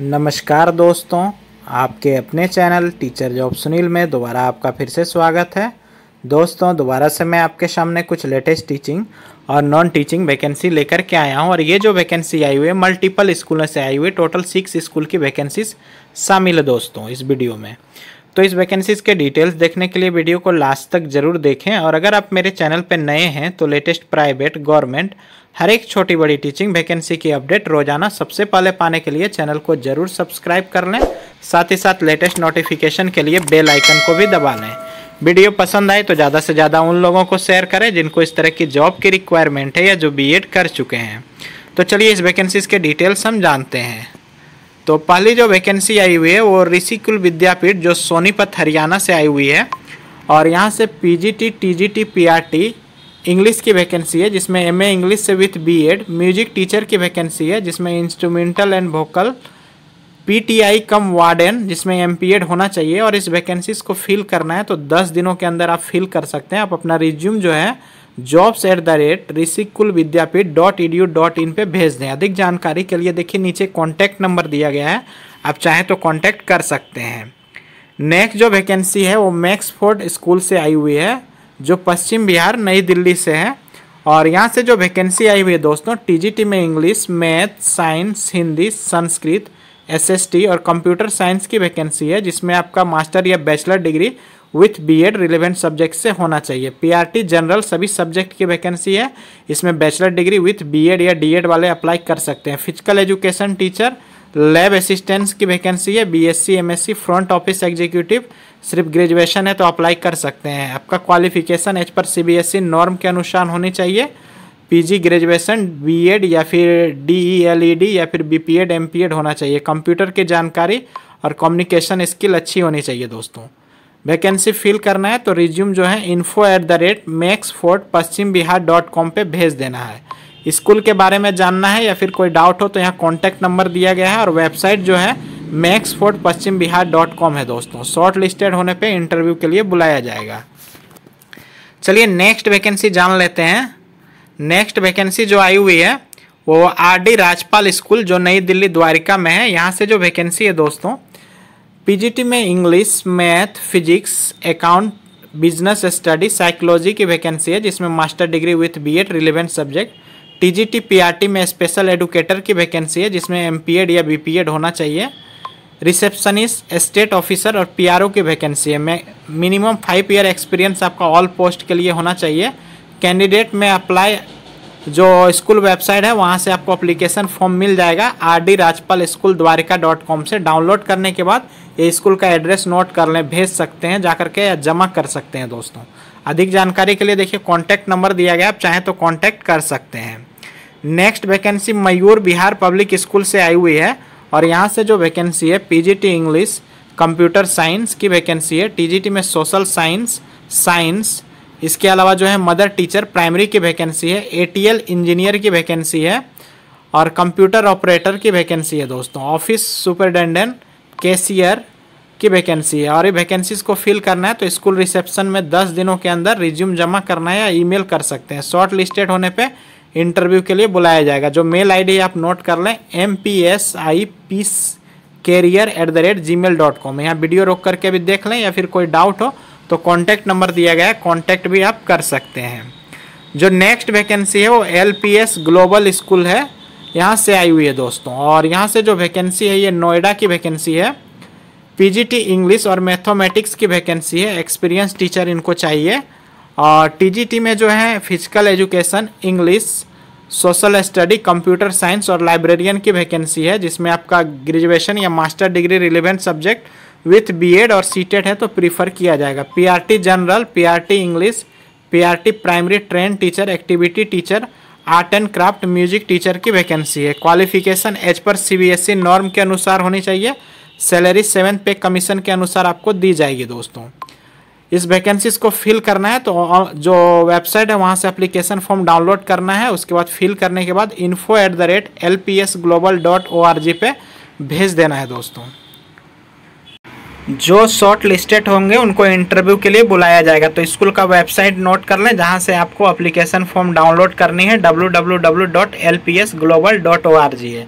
नमस्कार दोस्तों आपके अपने चैनल टीचर जॉब सुनील में दोबारा आपका फिर से स्वागत है दोस्तों दोबारा से मैं आपके सामने कुछ लेटेस्ट टीचिंग और नॉन टीचिंग वैकेंसी लेकर के आया हूं और ये जो वैकेंसी आई हुई है मल्टीपल स्कूलों से आई हुई टोटल सिक्स स्कूल की वैकेंसीज शामिल है दोस्तों इस वीडियो में तो इस वैकेंसीज़ के डिटेल्स देखने के लिए वीडियो को लास्ट तक जरूर देखें और अगर आप मेरे चैनल पर नए हैं तो लेटेस्ट प्राइवेट गवर्नमेंट हर एक छोटी बड़ी टीचिंग वैकेंसी की अपडेट रोजाना सबसे पहले पाने के लिए चैनल को जरूर सब्सक्राइब कर लें साथ ही साथ लेटेस्ट नोटिफिकेशन के लिए बेल आइकन को भी दबा लें वीडियो पसंद आए तो ज़्यादा से ज़्यादा उन लोगों को शेयर करें जिनको इस तरह की जॉब की रिक्वायरमेंट है या जो बी कर चुके हैं तो चलिए इस वैकेंसीज़ के डिटेल्स हम जानते हैं तो पहली जो वैकेंसी आई हुई है वो ऋषिकुल विद्यापीठ जो सोनीपत हरियाणा से आई हुई है और यहाँ से पीजीटी टीजीटी पीआरटी इंग्लिश की वैकेंसी है जिसमें एम ए इंग्लिश से with B Ed music teacher की वैकेंसी है जिसमें instrumental and vocal P T I cum warden जिसमें एम पी एड होना चाहिए और इस वैकेंसीज को फिल करना है तो दस दिनों के अंदर आप फिल कर सकते हैं आप अपना रिज्यूम जो है jobs at the rate Rishikul Vidyapeeth dot E D U dot in पर भेज दें अधिक जानकारी के लिए देखिए नीचे कॉन्टैक्ट नंबर दिया गया है आप चाहें तो कॉन्टैक्ट कर सकते हैं नेक्स्ट जो वैकेंसी है वो मैक्सफोर्ड स्कूल से आई हुई है जो पश्चिम बिहार नई दिल्ली से है और यहाँ से जो वैकेंसी आई हुई है दोस्तों टीजीटी में English math science Hindi Sanskrit SST और कंप्यूटर साइंस की वैकेंसी है जिसमें आपका मास्टर या bachelor degree with BEd relevant subject से होना चाहिए पीआरटी जनरल सभी सब्जेक्ट की वैकेंसी है इसमें बैचलर डिग्री विथ बीएड या डीएड वाले अप्लाई कर सकते हैं physical education teacher lab assistants की वैकेंसी है BSc MSc front office executive सिर्फ ग्रेजुएशन है तो अप्लाई कर सकते हैं आपका क्वालिफिकेशन एज पर सीबीएसई नॉर्म e के अनुसार होनी चाहिए पीजी ग्रेजुएशन बीएड या फिर डीईएलईडी e e या फिर बीपीएड एमपीएड होना चाहिए कंप्यूटर की जानकारी और कम्युनिकेशन स्किल अच्छी होनी चाहिए दोस्तों वैकेंसी फिल करना है तो रिज्यूम जो है info at the rate Max Fort Paschim Vihar dot com पर भेज देना है स्कूल के बारे में जानना है या फिर कोई डाउट हो तो यहाँ कॉन्टैक्ट नंबर दिया गया है और वेबसाइट जो है Max Fort Paschim Vihar dot com है दोस्तों शॉर्ट लिस्टेड होने पे इंटरव्यू के लिए बुलाया जाएगा चलिए नेक्स्ट वैकेंसी जान लेते हैं नेक्स्ट वैकेंसी जो आई हुई है वो आर डी राजपाल स्कूल जो नई दिल्ली द्वारिका में है यहाँ से जो वैकेंसी है दोस्तों पीजीटी में English math physics account business study psychology की वैकेंसी है जिसमें master degree with B relevant subject TGT PRT में स्पेशल एडुकेटर की वैकेंसी है जिसमें एमपीएड या बीपीएड होना चाहिए रिसेप्शनिस्ट स्टेट ऑफिसर और पीआरओ की वैकेंसी है मैं मिनिमम फाइव ईयर एक्सपीरियंस आपका ऑल पोस्ट के लिए होना चाहिए कैंडिडेट में अप्लाई जो स्कूल वेबसाइट है वहाँ से आपको अप्लीकेशन फॉर्म मिल जाएगा R D Rajpal school Dwarka dot com से डाउनलोड करने के बाद ये स्कूल का एड्रेस नोट कर लें भेज सकते हैं जा कर के या जमा कर सकते हैं दोस्तों अधिक जानकारी के लिए देखिए कॉन्टैक्ट नंबर दिया गया आप चाहें तो कॉन्टैक्ट कर सकते हैं next vacancy Mayur Vihar public school से आई हुई है और यहाँ से जो वैकेंसी है पीजीटी इंग्लिश कंप्यूटर साइंस की वैकेंसी है टीजीटी में सोशल साइंस साइंस इसके अलावा जो है मदर टीचर प्राइमरी की वैकेंसी है एटीएल इंजीनियर की वैकेंसी है और कंप्यूटर ऑपरेटर की वैकेंसी है दोस्तों ऑफिस सुपरिटेंडेंट कैशियर की वैकेंसी है और ये वैकेंसीज को फिल करना है तो स्कूल रिसेप्शन में दस दिनों के अंदर रिज्यूम जमा करना है या ईमेल कर सकते हैं शॉर्ट लिस्टेड होने पे इंटरव्यू के लिए बुलाया जाएगा जो मेल आईडी आप नोट कर लें M P S I P career at the rate Gmail dot com यहाँ वीडियो रोक करके भी देख लें या फिर कोई डाउट हो तो कॉन्टैक्ट नंबर दिया गया है कॉन्टैक्ट भी आप कर सकते हैं जो नेक्स्ट वैकेंसी है वो L P S global school है यहाँ से आई हुई है दोस्तों और यहाँ से जो वैकेंसी है ये नोएडा की वैकेंसी है पीजीटी इंग्लिश और मैथमेटिक्स की वैकेंसी है एक्सपीरियंस टीचर इनको चाहिए और टीजीटी में जो है physical education English social study computer science और लाइब्रेरियन की वैकेंसी है जिसमें आपका ग्रेजुएशन या master degree relevant subject with BEd और सीटेड है तो प्रीफर किया जाएगा PRT general PRT English PRT primary train teacher activity teacher art and craft music teacher की वैकेंसी है क्वालिफिकेशन एज पर सी नॉर्म के अनुसार होनी चाहिए सैलरी सेवन पे कमीशन के अनुसार आपको दी जाएगी दोस्तों इस वैकेंसीज को फिल करना है तो जो वेबसाइट है वहाँ से अप्लीकेशन फॉर्म डाउनलोड करना है उसके बाद फिल करने के बाद info at the rate L P S global dot O R G पे भेज देना है दोस्तों जो शॉर्ट लिस्टेड होंगे उनको इंटरव्यू के लिए बुलाया जाएगा तो स्कूल का वेबसाइट नोट कर लें जहाँ से आपको अप्लीकेशन फॉर्म डाउनलोड करनी है W W W dot L P S global dot O R G है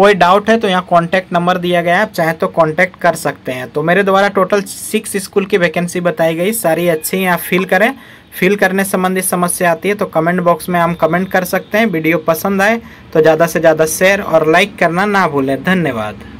कोई डाउट है तो यहाँ कॉन्टैक्ट नंबर दिया गया है आप चाहे तो कॉन्टैक्ट कर सकते हैं तो मेरे द्वारा टोटल सिक्स स्कूल की वैकेंसी बताई गई सारी अच्छी यहाँ फिल करें फिल करने संबंधी समस्या आती है तो कमेंट बॉक्स में हम कमेंट कर सकते हैं वीडियो पसंद आए तो ज़्यादा से ज़्यादा शेयर और लाइक करना ना भूलें धन्यवाद